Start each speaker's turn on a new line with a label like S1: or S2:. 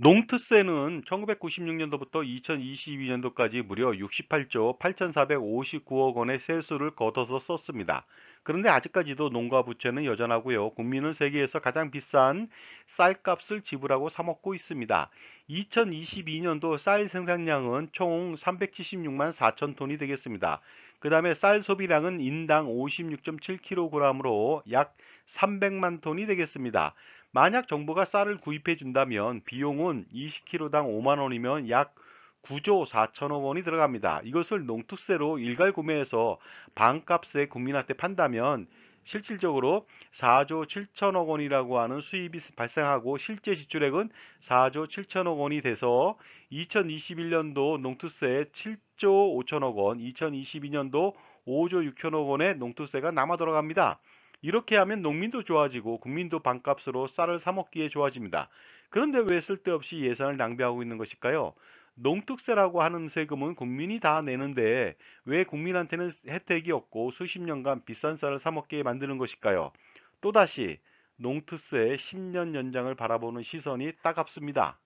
S1: 농특세는 1996년도부터 2022년도까지 무려 68조 8,459억 원의 세수를 거둬서 썼습니다. 그런데 아직까지도 농가 부채는 여전하고요. 국민은 세계에서 가장 비싼 쌀값을 지불하고 사먹고 있습니다. 2022년도 쌀 생산량은 총 376만 4천 톤이 되겠습니다. 그 다음에 쌀 소비량은 인당 56.7kg으로 약 300만 톤이 되겠습니다. 만약 정부가 쌀을 구입해 준다면 비용은 20kg당 5만원이면 약 9조 4천억 원이 들어갑니다. 이것을 농특세로 일괄 구매해서 반값에 국민한테 판다면 실질적으로 4조 7천억 원이라고 하는 수입이 발생하고 실제 지출액은 4조 7천억 원이 돼서 2021년도 농투세 7조 5천억 원, 2022년도 5조 6천억 원의 농투세가 남아 들어갑니다. 이렇게 하면 농민도 좋아지고 국민도 반값으로 쌀을 사 먹기에 좋아집니다. 그런데 왜 쓸데없이 예산을 낭비하고 있는 것일까요? 농특세라고 하는 세금은 국민이 다 내는데 왜 국민한테는 혜택이 없고 수십 년간 비싼 쌀을 사 먹게 만드는 것일까요? 또다시 농특세의 10년 연장을 바라보는 시선이 따갑습니다.